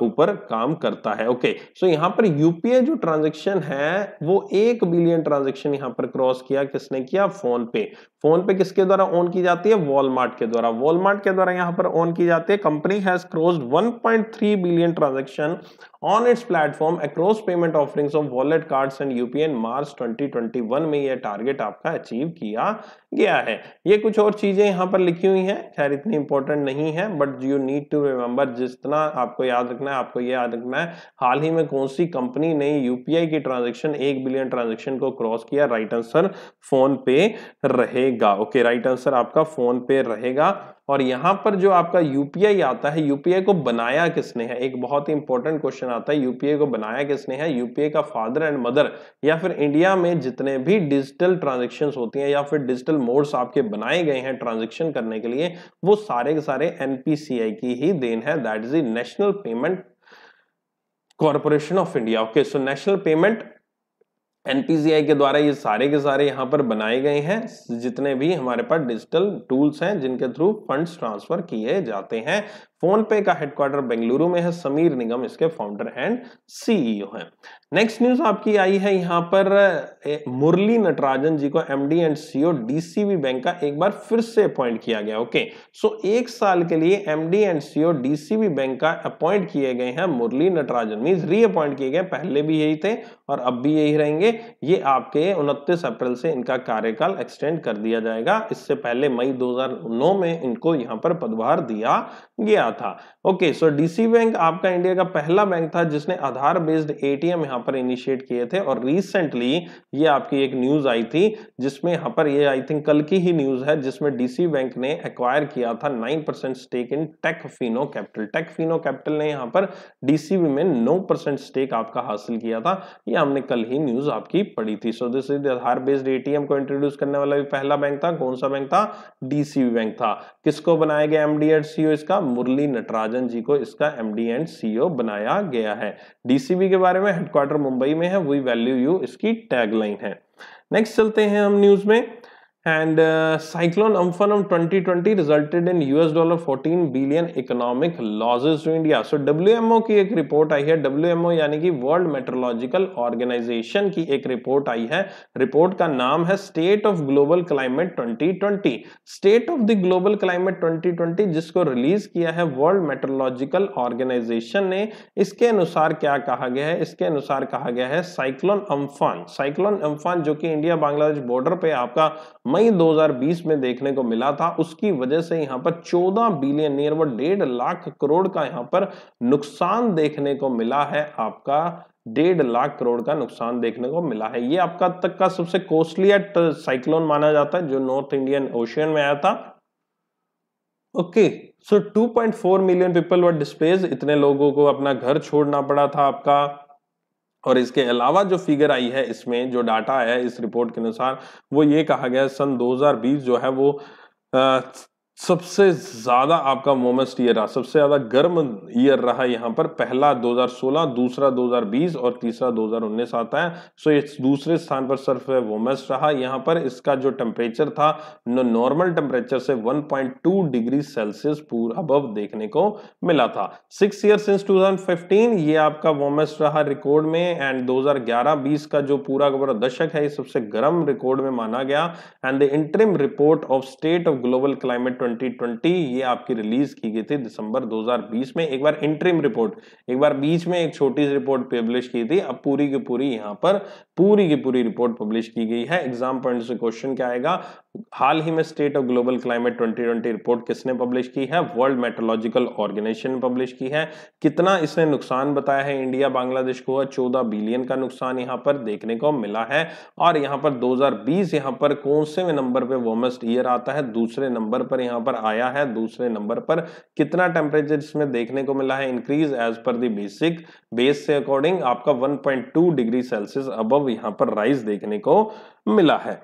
Speaker 1: ऊपर काम करता है ओके सो यहाँ पर यूपीआई जो ट्रांजेक्शन है वो एक बिलियन ट्रांजेक्शन यहाँ पर क्रॉस किया किसने किया फोन पे फोन पे किसके द्वारा ऑन की जाती है वॉलमार्ट के द्वारा वॉलमार्ट के द्वारा यहाँ पर ऑन की जाती है company has crossed 1.3 billion transaction on its platform across payment offerings of wallet cards and UPN March 2021 में यह टारगेट आपका अचीव किया गया है ये कुछ और चीजें यहाँ पर लिखी हुई हैं खैर इतनी इंपॉर्टेंट नहीं है but you need to remember जितना आपको याद रखना है आपको ये याद रखना है हाल ही में कौन सी कंपनी ने यूपीआई की ट्रांजेक्शन एक बिलियन ट्रांजेक्शन को क्रॉस किया राइट आंसर फोन पे रहे रहेगा ओके राइट आंसर आपका फोन पे रहेगा और यहाँ पर जो आपका यूपीआई आता है यूपीआई को बनाया किसने है एक बहुत ही इंपॉर्टेंट क्वेश्चन आता है यूपीआई को बनाया किसने है यूपीआई का फादर एंड मदर या फिर इंडिया में जितने भी डिजिटल ट्रांजेक्शन होती हैं या फिर डिजिटल मोड्स आपके बनाए गए हैं ट्रांजेक्शन करने के लिए वो सारे के सारे एनपीसीआई की ही देन है that is national payment corporation of India okay so national payment NPCI के द्वारा ये सारे के सारे यहाँ पर बनाए गए हैं जितने भी हमारे पास डिजिटल टूल्स हैं जिनके थ्रू फंड्स ट्रांसफर किए जाते हैं फोन पे का हेडक्वार्टर बेंगलुरु में है समीर निगम इसके फाउंडर एंड सीईओ हैं नेक्स्ट न्यूज आपकी आई है यहाँ पर मुरली नटराजन जी को MD and CEO DCB bank का एक बार फिर से अपॉइंट किया गया ओके सो एक साल के लिए MD and CEO DCB bank का अपॉइंट किए गए हैं मुरली नटराजन मीन रीअपॉइंट किए गए पहले भी यही थे और अब भी यही रहेंगे ये आपके 29 अप्रैल से इनका कार्यकाल एक्सटेंड कर दिया जाएगा इससे पहले मई 2009 में इनको यहां पर पदभार दिया गया था ओके सो डीसी बैंक आपका इंडिया का पहला बैंक था जिसने आधार बेस्ड एटीएम यहां पर इनिशिएट किए थे और रिसेंटली ये आपकी एक न्यूज आई थी जिसमें यहां पर ये आई थिंक कल की ही न्यूज है जिसमें डीसी बैंक ने एक्वायर किया था nine percent stake in tech fino capital tech fino capital ने यहां पर डीसीबी में नौ स्टेक आपका हासिल किया था ये हमने कल ही न्यूज आपकी पड़ी थी so this is Aadhaar based ATM को इंट्रोड्यूस करने वाला भी पहला बैंक था कौन सा बैंक था डीसीबी बैंक था किसको बनाया गया एमडी एंड सीओ इसका मुरली नटराजन जी को इसका एमडी एंड सीओ बनाया गया है डीसीबी के बारे में हेडक्वार्टर मुंबई में है वी वैल्यू यू इसकी टैगलाइन है नेक्स्ट चलते हैं हम न्यूज में and uh, cyclone amphan of 2020 resulted in us dollar 14 billion economic losses to india so wmo की एक रिपोर्ट आई है wmo यानी कि वर्ल्ड मेट्रोलॉजिकल ऑर्गेनाइजेशन की एक रिपोर्ट आई है रिपोर्ट का नाम है state of global climate 2020 state of the global climate 2020 जिसको रिलीज किया है वर्ल्ड मेट्रोलॉजिकल ऑर्गेनाइजेशन ने इसके अनुसार क्या कहा गया है इसके अनुसार कहा गया है साइक्लोन अम्फान साइक्लोन अम्फान जो कि इंडिया बांग्लादेश बॉर्डर पे आपका मई 2020 में देखने को मिला था उसकी वजह से यहां पर 14 बिलियन नियर व डेढ़ लाख करोड़ का यहां पर नुकसान देखने को मिला है आपका डेढ़ लाख करोड़ का नुकसान देखने को मिला है ये आपका तक का सबसे कॉस्टली साइक्लोन माना जाता है जो नॉर्थ इंडियन ओशियन में आया था okay so 2.4 million people were displaced इतने लोगों को अपना घर छोड़ना पड़ा था आपका और इसके अलावा जो फिगर आई है इसमें जो डाटा है इस रिपोर्ट के अनुसार वो ये कहा गया सन 2020 जो है वो सबसे ज्यादा आपका मोमेस्ट ईयर रहा सबसे ज्यादा गर्म ईयर रहा यहाँ पर पहला 2016 दूसरा 2020 और तीसरा 2019 आता है सो इस दूसरे स्थान पर सिर्फ वोमेस्ट रहा यहाँ पर इसका जो टेम्परेचर था नॉर्मल टेम्परेचर से 1.2 डिग्री सेल्सियस पूर अबव देखने को मिला था सिक्स ईयर सिंस 2015 ये आपका वोमेस्ट रहा रिकॉर्ड में एंड दो हजार का जो पूरा पूरा दशक है ये सबसे गर्म रिकॉर्ड में माना गया and the interim report of state of global climate 2020 ये आपकी रिलीज की गई थी दिसंबर 2020 में एक बार इंटरिम रिपोर्ट एक बार बीच में एक छोटी सी रिपोर्ट पब्लिश की थी अब पूरी की पूरी यहाँ पर पूरी की पूरी रिपोर्ट पब्लिश की गई है एग्जाम पॉइंट से क्वेश्चन क्या आएगा हाल ही में state of global climate 2020 report किसने पब्लिश की है वर्ल्ड मेट्रोलॉजिकल ऑर्गेनाइजेशन ने पब्लिश की है कितना इसने नुकसान बताया है इंडिया बांग्लादेश को चौदह बिलियन का नुकसान यहाँ पर देखने को मिला है और यहाँ पर 2020 यहाँ पर कौन से नंबर पे वार्मेस्ट ईयर आता है दूसरे नंबर पर यहाँ पर आया है दूसरे नंबर पर कितना टेम्परेचर इसमें देखने को मिला है increase as per the basic base से अकॉर्डिंग आपका वन डिग्री सेल्सियस अब यहाँ पर राइज देखने को मिला है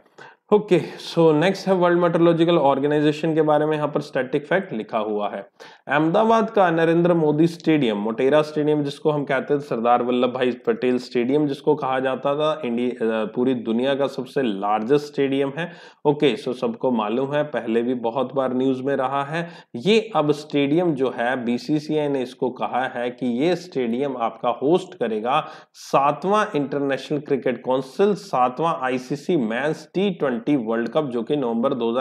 Speaker 1: ओके सो नेक्स्ट है वर्ल्ड मेट्रोलॉजिकल ऑर्गेनाइजेशन के बारे में यहाँ पर स्टैटिक फैक्ट लिखा हुआ है अहमदाबाद का नरेंद्र मोदी स्टेडियम मोटेरा स्टेडियम जिसको हम कहते थे सरदार वल्लभ भाई पटेल स्टेडियम जिसको कहा जाता था इंडिया पूरी दुनिया का सबसे लार्जेस्ट स्टेडियम है ओके सो सबको मालूम है पहले भी बहुत बार न्यूज में रहा है ये अब स्टेडियम जो है बीसीसीआई ने इसको कहा है कि ये स्टेडियम आपका होस्ट करेगा सातवां इंटरनेशनल क्रिकेट काउंसिल सातवां आईसीसी मैं टी ट्वेंटी वर्ल्ड कप जो कि नवंबर दो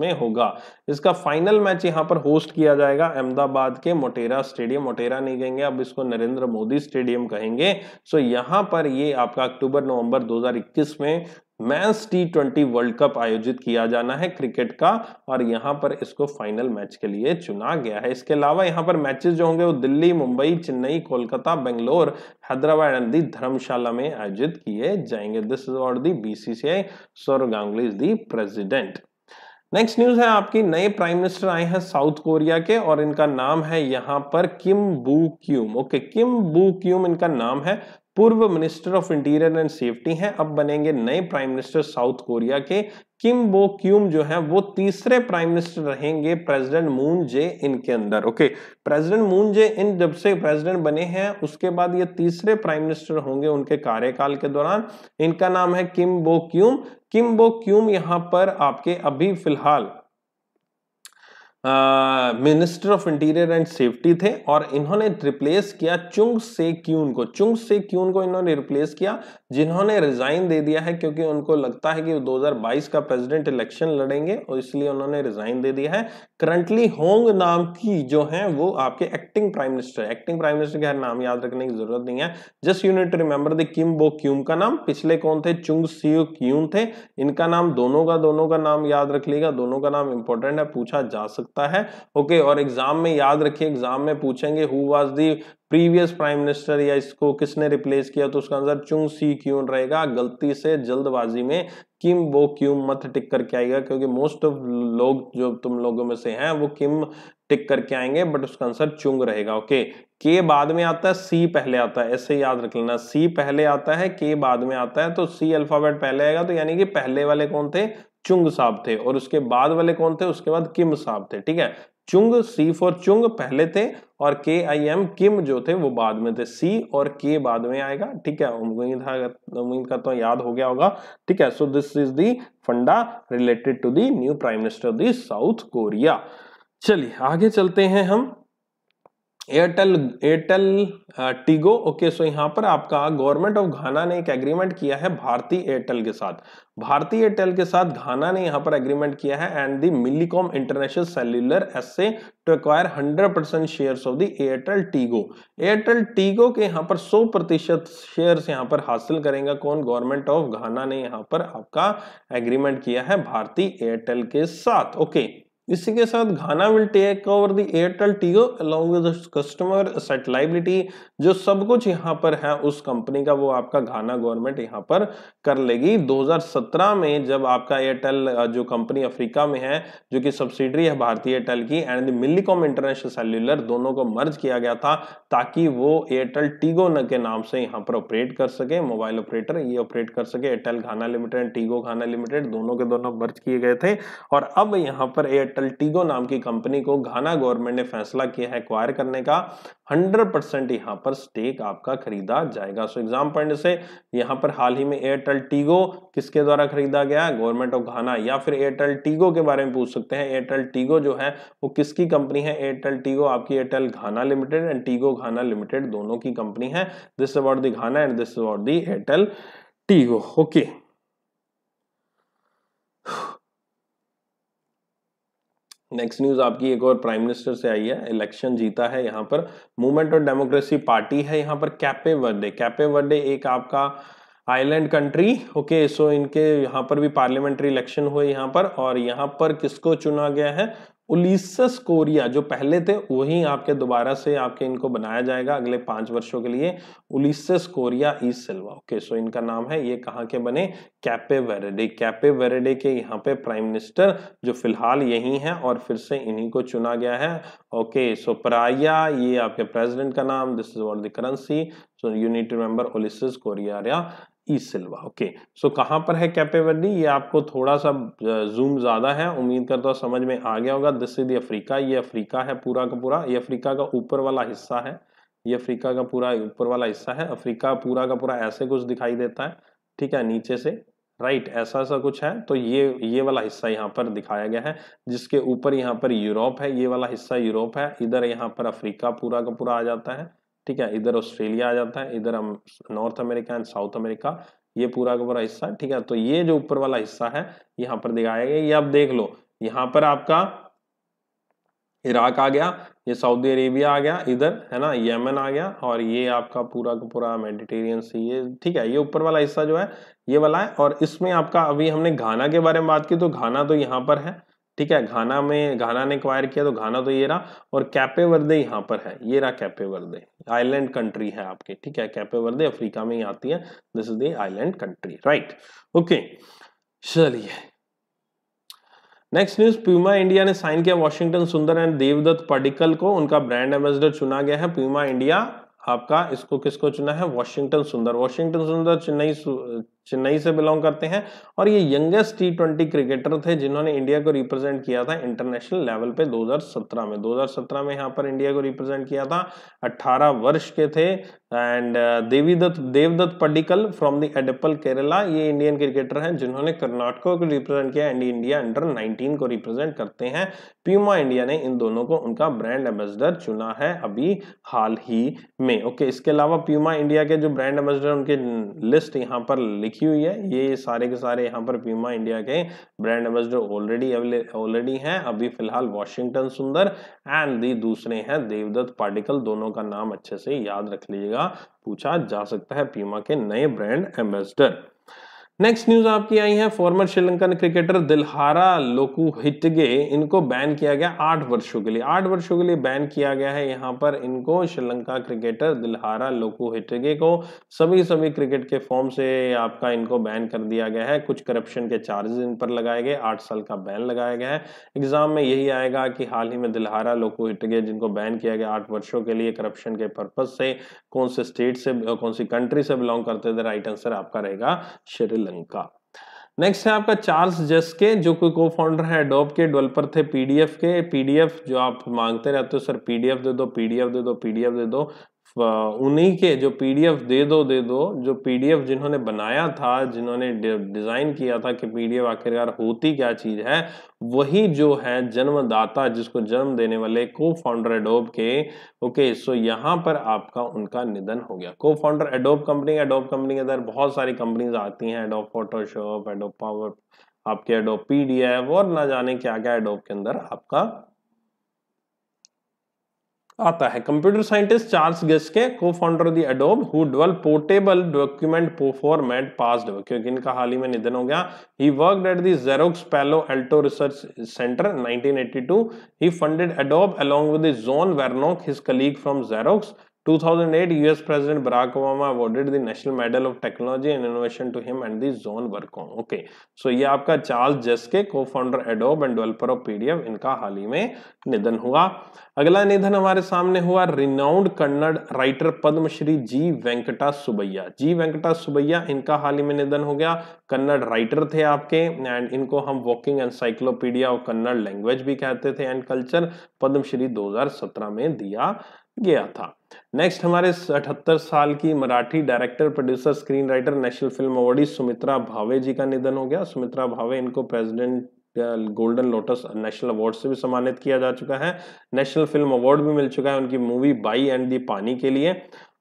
Speaker 1: में होगा इसका फाइनल मैच यहाँ पर होस्ट किया जाएगा अहमदाबाद के मोटेरा स्टेडियम मोटेरा नहीं कहेंगे अब इसको नरेंद्र मोदी स्टेडियम कहेंगे सो यहाँ पर ये आपका अक्टूबर नवंबर 2021 में men's T twenty world cup आयोजित किया जाना है क्रिकेट का और यहाँ पर इसको फाइनल मैच के लिए चुना गया है इसके अलावा यहाँ पर मैचेस जो होंगे वो दिल्ली मुंबई चेन्नई कोलकाता बेंगलोर हैदराबाद एंड दी धर्मशाला में आयोजित किए जाएंगे this is board the BCCI Sourav Ganguly is the president next news है आपकी नए प्राइम मिनिस्टर आए हैं साउथ कोरिया के और इनका नाम है यहाँ पर किम बू क्यूम ओके किम बू क्यूम इनका नाम है पूर्व minister of interior and safety हैं अब बनेंगे नए प्राइम मिनिस्टर साउथ कोरिया के किम बो क्यूम जो हैं वो तीसरे प्राइम मिनिस्टर रहेंगे प्रेसिडेंट मून जे इन के अंदर ओके प्रेसिडेंट मून जे इन जब से प्रेसिडेंट बने हैं उसके बाद ये तीसरे प्राइम मिनिस्टर होंगे उनके कार्यकाल के दौरान इनका नाम है किम बो क्यूम किम बो क्यूम यहाँ पर आपके अभी फिलहाल minister of interior and safety थे और इन्होंने रिप्लेस किया चुंग से क्यून को चुंग से क्यून को इन्होंने रिप्लेस किया जिन्होंने रिजाइन दे दिया है क्योंकि उनको लगता है कि 2022 का प्रेसिडेंट इलेक्शन लड़ेंगे और इसलिए उन्होंने रिजाइन दे दिया है करंटली होंग नाम की जो है वो आपके acting prime minister acting prime minister का नाम याद रखने की जरूरत नहीं है just you need remember the Kim Boo kyum का नाम पिछले कौन थे चुंग सीओ क्यून थे इनका नाम दोनों का दोनों का नाम याद रख लेगा दोनों का नाम इंपॉर्टेंट है पूछा जा सकता सकता है ओके और एग्जाम में याद रखिए एग्जाम में पूछेंगे who was the previous prime minister या इसको किसने रिप्लेस किया तो उसका आंसर चुंग सी क्यून रहेगा गलती से जल्दबाजी में किम वो क्यों मत टिक करके आएगा क्योंकि मोस्ट ऑफ लोग जो तुम लोगों में से हैं वो किम टिक करके आएंगे बट उसका आंसर चुंग रहेगा ओके के बाद में आता है सी पहले आता है ऐसे याद रख लेना सी पहले आता है के बाद में आता है तो सी अल्फाबेट पहले आएगा तो यानी कि पहले वाले कौन थे चुंग साहब थे और उसके बाद वाले कौन थे उसके बाद किम साहब थे ठीक है चुंग सी फॉर चुंग पहले थे और के आई एम किम जो थे वो बाद में थे सी और के बाद में आएगा ठीक है उम्मीद उम्मीद का तो याद हो गया होगा ठीक है सो दिस इज दी फंडा related to the new prime minister of the South Korea चलिए आगे चलते हैं हम Airtel Airtel Tigo okay so यहाँ पर आपका गवर्नमेंट ऑफ घाना ने एक एग्रीमेंट किया है भारतीय एयरटेल के साथ भारतीय एयरटेल के साथ घाना ने यहाँ पर एग्रीमेंट किया है and the Millicom international cellular S से to acquire hundred percent share of the Airtel Tigo Airtel Tigo के यहाँ पर सौ प्रतिशत शेयर यहाँ पर हासिल करेगा कौन गवर्नमेंट ऑफ घाना ने यहाँ पर आपका एग्रीमेंट किया है भारतीय एयरटेल के साथ ओके okay. इसी के साथ Ghana will take over the Airtel Tigo along with customer set liability जो सब कुछ यहाँ पर है उस कंपनी का वो आपका घाना गवर्नमेंट यहाँ पर कर लेगी 2017 में जब आपका एयरटेल जो कंपनी अफ्रीका में है जो कि सब्सिडरी है भारतीय एयरटेल की and the Millicom international cellular दोनों को मर्ज किया गया था ताकि वो एयरटेल टीगो के नाम से यहाँ पर ऑपरेट कर सके मोबाइल ऑपरेटर ये ऑपरेट कर सके Airtel Ghana limited Tigo Ghana limited दोनों के दोनों मर्ज किए गए थे और अब यहाँ पर एयरटेल टीगो नाम की कंपनी को घाना गवर्नमेंट ने फैसला किया है एक्वायर करने का 100 परसेंट यहां पर स्टेक आपका खरीदा जाएगा सो एग्जाम पॉइंट से यहां पर हाल ही में एयरटेल टीगो किसके द्वारा खरीदा गया गवर्नमेंट ऑफ घाना या फिर एयरटेल टीगो के बारे में पूछ सकते हैं एयरटेल टीगो जो है वो किसकी कंपनी है एयरटेल टीगो आपकी Airtel Ghana limited and Tigo Ghana limited दोनों की कंपनी है this about the Ghana and this about the Airtel Tigo okay okay. Next news आपकी एक और प्राइम मिनिस्टर से आई है इलेक्शन जीता है यहाँ पर मूवमेंट ऑफ डेमोक्रेसी पार्टी है यहाँ पर कैपे वर्डे कैपे वर्डे एक आपका आइलैंड कंट्री ओके सो इनके यहाँ पर भी पार्लियामेंट्री इलेक्शन हुए यहाँ पर और यहाँ पर किसको चुना गया है उलिसस कोरिया जो पहले थे वही आपके दोबारा से आपके इनको बनाया जाएगा अगले पांच वर्षों के लिए उलिसस कोरिया ई सिल्वा ओके सो इनका नाम है ये कहाँ के बने कैपे वेरेडे कैपे वेरेडे के यहाँ पे प्राइम मिनिस्टर जो फिलहाल यही हैं और फिर से इन्हीं को चुना गया है ओके सो पराया ये आपके प्रेजिडेंट का नाम this is what the currency so you need to remember Ulisses Correia e Silva okay so कहां पर है कैपेवर्डी ये आपको थोड़ा सा जूम ज़्यादा है उम्मीद करता हूं समझ में आ गया होगा दिस इज अफ्रीका ये अफ्रीका है पूरा का पूरा ये अफ्रीका का ऊपर वाला हिस्सा है ये अफ्रीका का पूरा ऊपर वाला हिस्सा है अफ्रीका पूरा का पूरा ऐसे कुछ दिखाई देता है ठीक है नीचे से राइट ऐसा सा कुछ है तो ये ये वाला हिस्सा यहाँ पर दिखाया गया है जिसके ऊपर यहाँ पर यूरोप है ये वाला हिस्सा यूरोप है इधर यहाँ पर अफ्रीका पूरा का पूरा आ जाता है ठीक है इधर ऑस्ट्रेलिया आ जाता है इधर हम North America and South America ये पूरा का पूरा हिस्सा ठीक है तो ये जो ऊपर वाला हिस्सा है यहाँ पर दिखाया गया ये आप देख लो यहाँ पर आपका इराक आ गया ये सऊदी अरेबिया आ गया इधर है ना यमन आ गया और ये आपका पूरा का पूरा मेडिटेरियन सी ये ठीक है ये ऊपर वाला हिस्सा जो है ये वाला है और इसमें आपका अभी हमने घाना के बारे में बात की तो घाना तो यहाँ पर है ठीक है घाना में घाना ने क्वायर किया तो घाना तो ये रहा और कैपे वर्दे यहाँ पर है ये रहा कैपे वर्दे आइलैंड कंट्री है आपके ठीक है कैपे वर्दे अफ्रीका में ही आती है this is the island country right okay चलिए नेक्स्ट न्यूज प्यूमा इंडिया ने साइन किया वॉशिंगटन सुंदर एंड देवदत्त पडिकल को उनका ब्रांड एम्बेसडर चुना गया है प्यूमा इंडिया आपका इसको किसको चुना है वॉशिंगटन सुंदर वॉशिंगटन सुंदर चेन्नई चेन्नई से बिलोंग करते हैं और ये यंगेस्ट टी ट्वेंटी क्रिकेटर थे जिन्होंने इंडिया को रिप्रेजेंट किया था इंटरनेशनल लेवल पे 2017 में 2017 में यहाँ पर इंडिया को रिप्रेजेंट किया था 18 वर्ष के थे and uh, Devidatt Devdutt Padikkal from the Edappal Kerala ये इंडियन क्रिकेटर हैं जिन्होंने कर्नाटक को रिप्रेजेंट किया एंड इंडिया अंडर नाइनटीन को रिप्रेजेंट करते हैं प्यूमा इंडिया ने इन दोनों को उनका ब्रांड एम्बेसडर चुना है अभी हाल ही में ओके okay, इसके अलावा प्यूमा इंडिया के जो ब्रांड एम्बेसडर उनके लिस्ट यहाँ पर लिखी लिखी हुई है ये सारे के सारे यहाँ पर पीमा इंडिया के ब्रांड एम्बेसडर ऑलरेडी ऑलरेडी हैं अभी फिलहाल वॉशिंगटन सुंदर एंड दी दूसरे हैं देवदत्त पार्टिकल दोनों का नाम अच्छे से याद रख लीजिएगा पूछा जा सकता है पीमा के नए ब्रांड एम्बेसडर नेक्स्ट न्यूज आपकी आई है former Sri Lankan cricketer Dilhara Lokuhettige इनको बैन किया गया आठ वर्षों के लिए आठ वर्षों के लिए बैन किया गया है यहाँ पर इनको श्रीलंका क्रिकेटर दिलहारा लोकू हिटगे को सभी सभी क्रिकेट के फॉर्म से आपका इनको बैन कर दिया गया है कुछ करप्शन के चार्जेस इन पर लगाए गए आठ साल का बैन लगाया गया है एग्जाम में यही आएगा कि हाल ही में दिलहारा लोकू हिटगे जिनको बैन किया गया आठ वर्षों के लिए करप्शन के पर्पज से कौन से स्टेट से कौन सी कंट्री से बिलोंग करते थे राइट आंसर आपका रहेगा श्रीलंका श्रीलंका नेक्स्ट है आपका चार्ल्स जस के जो कोई को फाउंडर है डॉब के डेवलपर थे पीडीएफ के पीडीएफ जो आप मांगते रहते हो सर पीडीएफ दे दो पीडीएफ दे दो पीडीएफ दे दो उन्हीं के जो पीडीएफ दे दो दे दो जो पीडीएफ जिन्होंने बनाया था जिन्होंने डिजाइन किया था कि पीडीएफ आखिरकार होती क्या चीज है वही जो है जन्मदाता जिसको जन्म देने वाले को फाउंडर एडोब के ओके सो यहाँ पर आपका उनका निधन हो गया co-founder Adobe company Adobe company के अंदर बहुत सारी कंपनीज आती हैं एडोब फोटोशॉप एडोब पावर आपके एडोब पीडीएफ और ना जाने क्या क्या एडोब के अंदर आपका आता है कंप्यूटर साइंटिस्ट चार्ल्स के co-founder of the Adobe who developed portable document format पास क्योंकि इनका हाल ही में निधन हो गया he work at the Xerox Palo Alto research centre 1982 he founded Adobe along with John Warnock his colleague from Xerox 2008 US President Barack Obama awarded the National Medal of Technology and Innovation to him and the Zone Workon. Okay, so ये आपका Charles Geschke co-founder Adobe and developer of PDF इनका हाल ही में निधन हुआ अगला निधन हमारे सामने हुआ renowned Kannada writer Padmashri G Venkatasubbaiah G Venkatasubbaiah इनका हाल ही में निधन हो गया कन्नड़ राइटर थे आपके एंड इनको हम walking encyclopedia of Kannada language भी कहते थे एंड कल्चर पद्मश्री 2017 में दिया गया था नेक्स्ट हमारे अठहत्तर साल की Marathi director producer screen writer national film awardee Sumitra Bhave ji का निधन हो गया सुमित्रा भावे इनको president golden lotus national award से भी सम्मानित किया जा चुका है नेशनल फिल्म अवार्ड भी मिल चुका है उनकी मूवी बाई एंड दी पानी के लिए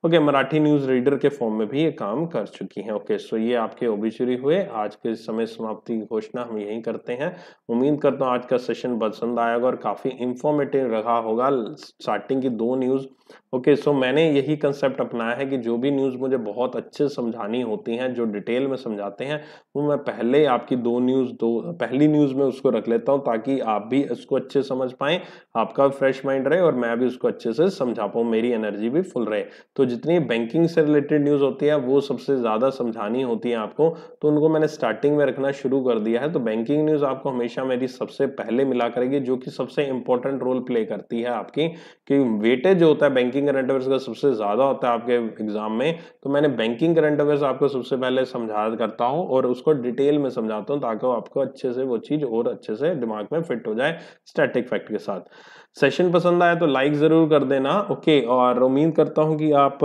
Speaker 1: okay okay, Marathi news reader के फॉर्म में भी ये काम कर चुकी हैं ओके सो ये आपके ओबिचुरी हुए आज के समय समाप्ति की घोषणा हम यहीं करते हैं उम्मीद करता हूँ आज का सेशन पसंद आएगा और काफ़ी इंफॉर्मेटिव रहा होगा स्टार्टिंग की दो news okay okay, so so मैंने यही कंसेप्ट अपनाया है कि जो भी न्यूज़ मुझे बहुत अच्छे समझानी होती हैं जो डिटेल में समझाते हैं वो मैं पहले आपकी दो न्यूज़ दो पहली न्यूज़ में उसको रख लेता हूँ ताकि आप भी उसको अच्छे समझ पाएँ आपका फ्रेश माइंड रहे और मैं भी उसको अच्छे से समझा पाऊँ मेरी एनर्जी भी फुल रहे तो जितनी बैंकिंग से रिलेटेड न्यूज़ होती है वो सबसे ज़्यादा समझानी होती है आपको तो उनको मैंने स्टार्टिंग में रखना शुरू कर दिया है तो बैंकिंग न्यूज़ आपको हमेशा मेरी सबसे पहले मिला करेगी जो कि सबसे इंपॉर्टेंट रोल प्ले करती है आपकी कि वेटेज होता है बैंकिंग करंट अफेयर्स का सबसे ज़्यादा होता है आपके एग्जाम में तो मैंने बैंकिंग करंट अफेयर्स आपको सबसे पहले समझा करता हूँ और उसको डिटेल में समझाता हूँ ताकि आपको अच्छे से वो चीज़ और अच्छे से दिमाग में फिट हो जाए स्टैटिक फैक्ट के साथ सेशन पसंद आया तो लाइक ज़रूर कर देना ओके और उम्मीद करता हूँ कि आप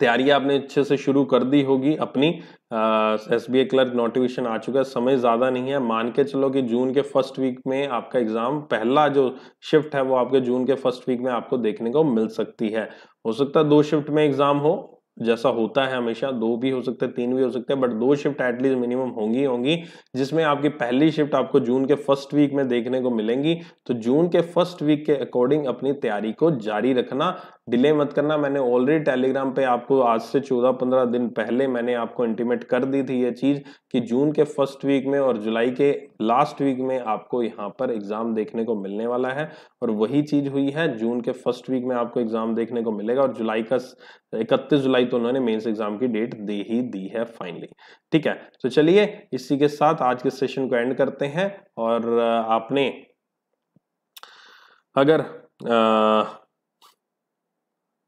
Speaker 1: तैयारी आपने अच्छे से शुरू कर दी होगी अपनी एस बी क्लर्क नोटिफिकेशन आ चुका है समय ज़्यादा नहीं है मान के चलो कि जून के फर्स्ट वीक में आपका एग्ज़ाम पहला जो शिफ्ट है वो आपके जून के फर्स्ट वीक में आपको देखने को मिल सकती है हो सकता है दो शिफ्ट में एग्ज़ाम हो जैसा होता है हमेशा दो भी हो सकते हैं तीन भी हो सकते हैं बट दो शिफ्ट एटलीस्ट मिनिमम होंगी होंगी जिसमें आपकी पहली शिफ्ट आपको जून के फर्स्ट वीक में देखने को मिलेंगी तो जून के फर्स्ट वीक के अकॉर्डिंग अपनी तैयारी को जारी रखना डिले मत करना मैंने ऑलरेडी टेलीग्राम पे आपको आज से चौदह पंद्रह दिन पहले मैंने आपको इंटीमेट कर दी थी ये चीज़ कि जून के फर्स्ट वीक में और जुलाई के लास्ट वीक में आपको यहाँ पर एग्ज़ाम देखने को मिलने वाला है और वही चीज़ हुई है जून के फर्स्ट वीक में आपको एग्ज़ाम देखने को मिलेगा और जुलाई का इकतीस जुलाई तो उन्होंने मेन्स एग्ज़ाम की डेट दे ही दी है फाइनली ठीक है तो चलिए इसी के साथ आज के सेशन को एंड करते हैं और आपने अगर आ,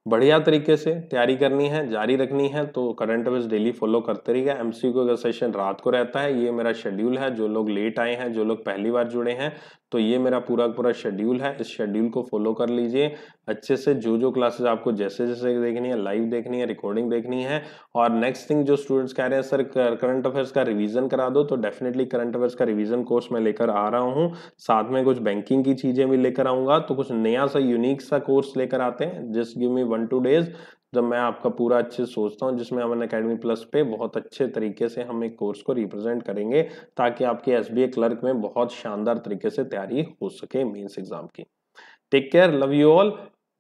Speaker 1: बढ़िया तरीके से तैयारी करनी है जारी रखनी है तो करंट अफेयर्स डेली फॉलो करते रहिएगा एमसीक्यू का सेशन रात को रहता है ये मेरा शेड्यूल है जो लोग लेट आए हैं जो लोग पहली बार जुड़े हैं तो ये मेरा पूरा पूरा शेड्यूल है इस शेड्यूल को फॉलो कर लीजिए अच्छे से जो जो क्लासेस आपको जैसे जैसे देखनी है लाइव देखनी है रिकॉर्डिंग देखनी है और नेक्स्ट थिंग जो स्टूडेंट्स कह रहे हैं सर करंट अफेयर्स का रिवीजन करा दो तो डेफिनेटली करंट अफेयर्स का रिवीजन कोर्स मैं लेकर आ रहा हूँ साथ में कुछ बैंकिंग की चीज़ें भी लेकर आऊंगा तो कुछ नया सा यूनिक सा कोर्स लेकर आते हैं just give me one two days जब मैं आपका पूरा अच्छे से सोचता हूँ जिसमें हम अकेडमी प्लस पे बहुत अच्छे तरीके से हम एक कोर्स को रिप्रेजेंट करेंगे ताकि आपके एस क्लर्क में बहुत शानदार तरीके से तैयारी हो सके मेन्स एग्जाम की take care love you all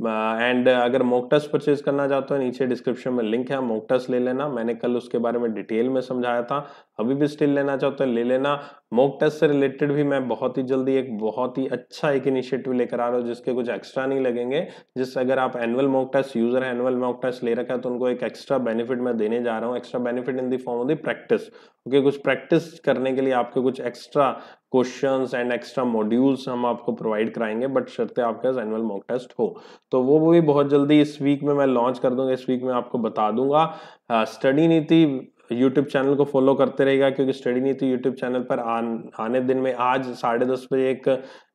Speaker 1: and uh, uh, अगर मोक टेस्ट परचेज करना चाहते हो नीचे डिस्क्रिप्शन में लिंक है मोक टेस्ट ले लेना मैंने कल उसके बारे में डिटेल में समझाया था अभी भी स्टिल लेना चाहते हो ले लेना मोक टेस्ट से रिलेटेड भी मैं बहुत ही जल्दी एक बहुत ही अच्छा एक इनिशिएटिव लेकर आ रहा हूँ जिसके कुछ एक्स्ट्रा नहीं लगेंगे जिस अगर आप एनुअल मोक टेस्ट यूजर है एनुअल मोक टेस्ट ले रखा है तो उनको एक एक्स्ट्रा बेनिफिट मैं देने जा रहा हूँ extra benefit in the form of the practice okay कुछ प्रैक्टिस करने के लिए आपके कुछ extra questions and extra modules हम आपको प्रोवाइड कराएंगे बट शर्ते आपके पास एनुअल मॉक टेस्ट हो तो वो भी बहुत जल्दी इस वीक में मैं लॉन्च कर दूंगा इस वीक में आपको बता दूंगा स्टडी नीति यूट्यूब चैनल को फॉलो करते रहेगा क्योंकि स्टडी नीति यूट्यूब चैनल पर आ, आने दिन में आज साढ़े दस बजे एक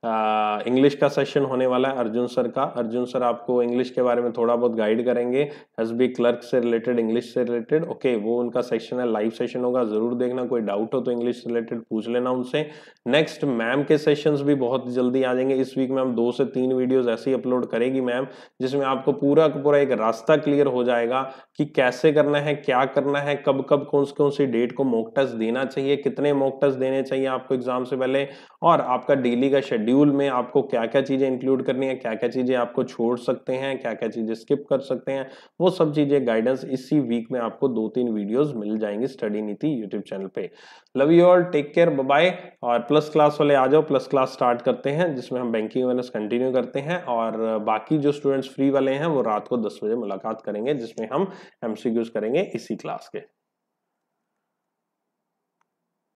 Speaker 1: इंग्लिश का सेशन होने वाला है अर्जुन सर का अर्जुन सर आपको इंग्लिश के बारे में थोड़ा बहुत गाइड करेंगे एस बी क्लर्क से रिलेटेड इंग्लिश से रिलेटेड ओके वो उनका सेशन है लाइव सेशन होगा ज़रूर देखना कोई डाउट हो तो इंग्लिश से रिलेटेड पूछ लेना उनसे नेक्स्ट मैम के सेशंस भी बहुत जल्दी आ जाएंगे इस वीक में हम दो से तीन वीडियोज़ ऐसी अपलोड करेगी मैम जिसमें आपको पूरा का पूरा एक रास्ता क्लियर हो जाएगा कि कैसे करना है क्या करना है कब कब कौन कौन सी डेट को मोकटस टेस्ट देना चाहिए कितने मोकटस टेस्ट देने चाहिए आपको एग्जाम से पहले और आपका डेली का शेड्यूल शेड्यूल में आपको क्या क्या चीज़ें इंक्लूड करनी है क्या क्या चीज़ें आपको छोड़ सकते हैं क्या क्या चीज़ें स्किप कर सकते हैं वो सब चीज़ें गाइडेंस इसी वीक में आपको दो तीन वीडियोस मिल जाएंगी स्टडी नीति यूट्यूब चैनल पे love you all take care bye और प्लस क्लास वाले आ जाओ प्लस क्लास स्टार्ट करते हैं जिसमें हम बैंकिंग अवेयरनेस कंटिन्यू करते हैं और बाकी जो स्टूडेंट्स फ्री वाले हैं वो रात को दस बजे मुलाकात करेंगे जिसमें हम एमसीक्यूज करेंगे इसी क्लास के